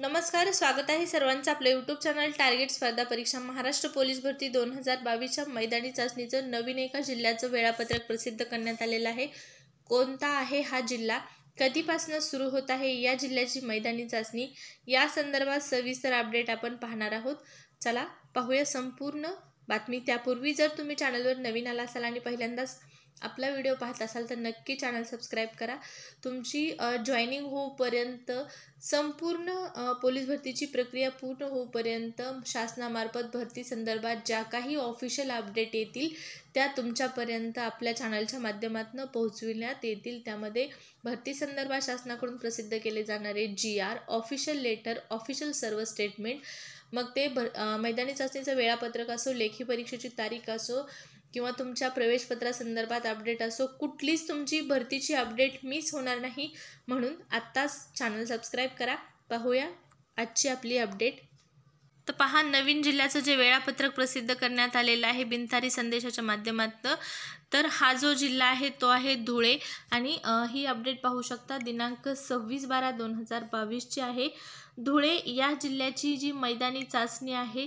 नमस्कार स्वागत आहे सर्वांचं आपलं यूट्यूब चॅनल टार्गेट स्पर्धा परीक्षा महाराष्ट्र पोलीस भरती दोन हजार बावीसच्या मैदानी चाचणीचं नवीन एका जिल्ह्याचं वेळापत्रक प्रसिद्ध करण्यात आलेलं आहे कोणता आहे हा जिल्हा कधीपासून सुरू होत आहे या जिल्ह्याची मैदानी चाचणी या संदर्भात सविस्तर अपडेट आपण पाहणार आहोत चला पाहूया संपूर्ण बातमी त्यापूर्वी जर तुम्ही चॅनलवर नवीन आला असाल आणि पहिल्यांदाच आपला व्हिडिओ पाहत असाल तर नक्की चॅनल सबस्क्राईब करा तुमची जॉईनिंग होऊपर्यंत संपूर्ण पोलीस भरतीची प्रक्रिया पूर्ण होऊपर्यंत शासनामार्फत भरती संदर्भात ज्या काही ऑफिशियल अपडेट येतील त्या तुमच्यापर्यंत आपल्या चॅनलच्या माध्यमातून पोहोचविण्यात येतील त्यामध्ये भरती संदर्भात शासनाकडून प्रसिद्ध केले जाणारे G R official letter official सर्व स्टेटमेंट मग ते भर मैदानी चाचणीचं वेळापत्रक असो लेखी परीक्षेची तारीख असो किंवा तुमच्या प्रवेशपत्रासंदर्भात अपडेट असो कुठलीच तुमची भरतीची अपडेट मिस होणार नाही म्हणून आत्ताच चॅनल सबस्क्राईब करा पाहूया आजची आपली अपडेट तर पहा नवीन जिल्ह्याचं जे वेळापत्रक प्रसिद्ध करण्यात आलेलं आहे बिनतारी संदेशाच्या माध्यमातनं तर हा जो जिल्हा आहे तो आहे धुळे आणि ही अपडेट पाहू शकता दिनांक सव्वीस बारा दोन हजार बावीसची आहे धुळे या जिल्ह्याची जी मैदानी चाचणी आहे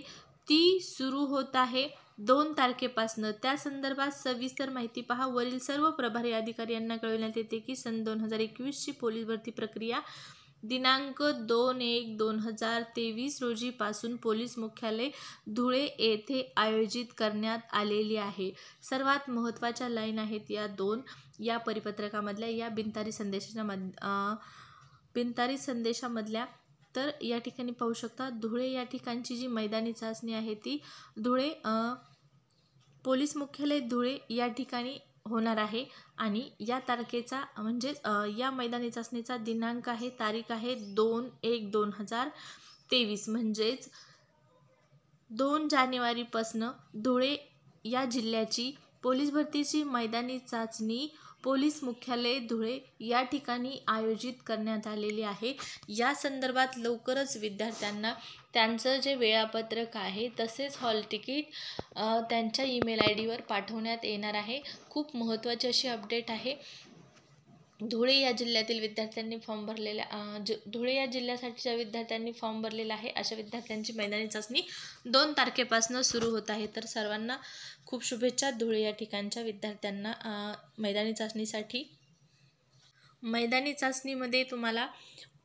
ती सुरू होत आहे दोन तारखेपासनं त्या संदर्भात सविस्तर माहिती पहा वरील सर्व प्रभारी अधिकारी यांना कळविण्यात येते की सन दोन हजार एकवीसची पोलीस भरती प्रक्रिया दिनांक दोन एक दोन हजार तेवीस रोजीपासून पोलीस मुख्यालय धुळे येथे आयोजित करण्यात आलेली आहे सर्वात महत्त्वाच्या लाईन आहेत या दोन या परिपत्रकामधल्या या बिनतारी संदेशाच्या मध बिनतारी संदेशामधल्या तर या ठिकाणी पाहू शकता धुळे या ठिकाणची जी मैदानी चाचणी आहे ती धुळे पोलीस मुख्यालय धुळे या ठिकाणी होणार आहे आणि या तारखेचा म्हणजेच या मैदानी चाचणीचा दिनांक आहे तारीख आहे दोन एक दोन हजार तेवीस म्हणजेच दोन जानेवारीपासनं धुळे या जिल्ह्याची पोलीस भरतीची मैदानी चाचणी पोलीस मुख्यालय धुळे या ठिकाणी आयोजित करण्यात आलेली आहे या संदर्भात लवकरच विद्यार्थ्यांना त्यांचं जे वेळापत्रक आहे तसेच हॉल तिकीट त्यांच्या ईमेल आय डीवर पाठवण्यात येणार आहे खूप महत्त्वाची अशी अपडेट आहे धुळे या जिल्ह्यातील विद्यार्थ्यांनी फॉर्म भरलेला धुळे या जिल्ह्यासाठीच्या विद्यार्थ्यांनी फॉर्म भरलेला आहे अशा विद्यार्थ्यांची मैदानी चाचणी दोन तारखेपासून सुरू होत आहे तर सर्वांना खूप शुभेच्छा धुळे या ठिकाणच्या विद्यार्थ्यांना मैदानी चाचणीसाठी मैदानी चाचणीमध्ये तुम्हाला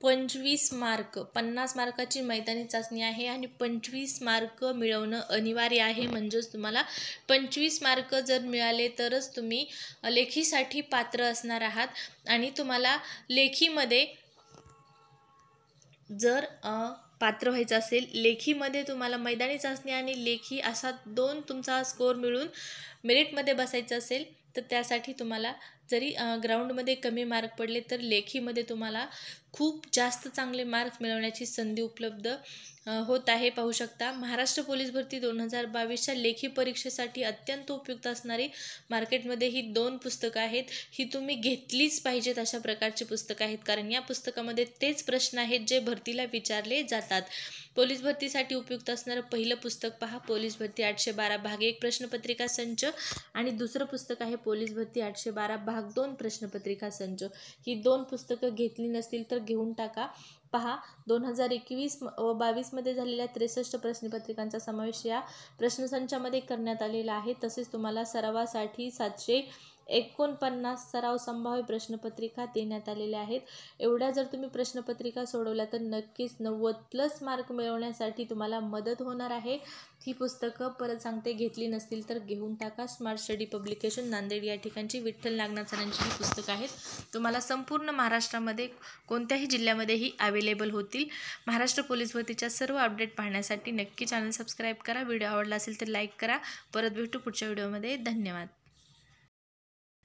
पंचवीस मार्क पन्नास मार्काची मैदानी चाचणी आहे आणि पंचवीस मार्क मिळवणं अनिवार्य आहे म्हणजेच तुम्हाला पंचवीस मार्क जर मिळाले तरच तुम्ही लेखीसाठी पात्र असणार आहात आणि तुम्हाला लेखीमध्ये जर पात्र व्हायचं असेल लेखीमध्ये तुम्हाला मैदानी चाचणी आणि लेखी असा दोन तुमचा स्कोर मिळून मेरिटमध्ये बसायचं असेल तर त्यासाठी तुम्हाला जरी ग्राउंडमध्ये कमी मार्क पडले तर लेखीमध्ये तुम्हाला खूप जास्त चांगले मार्क्स मिळवण्याची संधी उपलब्ध होत आहे पाहू शकता महाराष्ट्र पोलीस भरती दोन हजार बावीसच्या लेखी परीक्षेसाठी अत्यंत उपयुक्त असणारी मार्केटमध्ये ही दोन पुस्तकं आहेत ही तुम्ही घेतलीच पाहिजेत अशा प्रकारची पुस्तकं आहेत कारण या पुस्तकामध्ये तेच प्रश्न आहेत जे भरतीला विचारले जातात पोलीस भरतीसाठी उपयुक्त असणारं पहिलं पुस्तक पहा पोलीस भरती आठशे बारा भाग एक प्रश्नपत्रिका संच आणि दुसरं पुस्तक आहे पोलीस भरती आठशे बारा भाग दोन प्रश्नपत्रिका संच ही दोन पुस्तकं घेतली नसतील तर घेऊन टाका पहा दोन हजार एकवीस व बावीसमध्ये झालेल्या त्रेसष्ट प्रश्नपत्रिकांचा समावेश या प्रश्नसंचामध्ये करण्यात आलेला आहे तसेच तुम्हाला सरावासाठी सातशे एकोणपन्नास सराव संभाव्य प्रश्नपत्रिका देण्यात आलेल्या आहेत एवढ्या जर तुम्ही प्रश्नपत्रिका सोडवल्या तर नक्कीच नव्वद प्लस मार्क मिळवण्यासाठी तुम्हाला मदत होणार आहे ही पुस्तकं परत सांगते घेतली नसतील तर घेऊन टाका स्मार्ट स्टडी पब्लिकेशन नांदेड या ठिकाणची विठ्ठल नागनाथांची ही पुस्तकं आहेत तुम्हाला संपूर्ण महाराष्ट्रामध्ये कोणत्याही जिल्ह्यामध्येही अवेलेबल होतील महाराष्ट्र पोलीस भरतीच्या सर्व अपडेट पाहण्यासाठी नक्की चॅनल सबस्क्राईब करा व्हिडिओ आवडला असेल तर लाईक करा परत भेटू पुढच्या व्हिडिओमध्ये धन्यवाद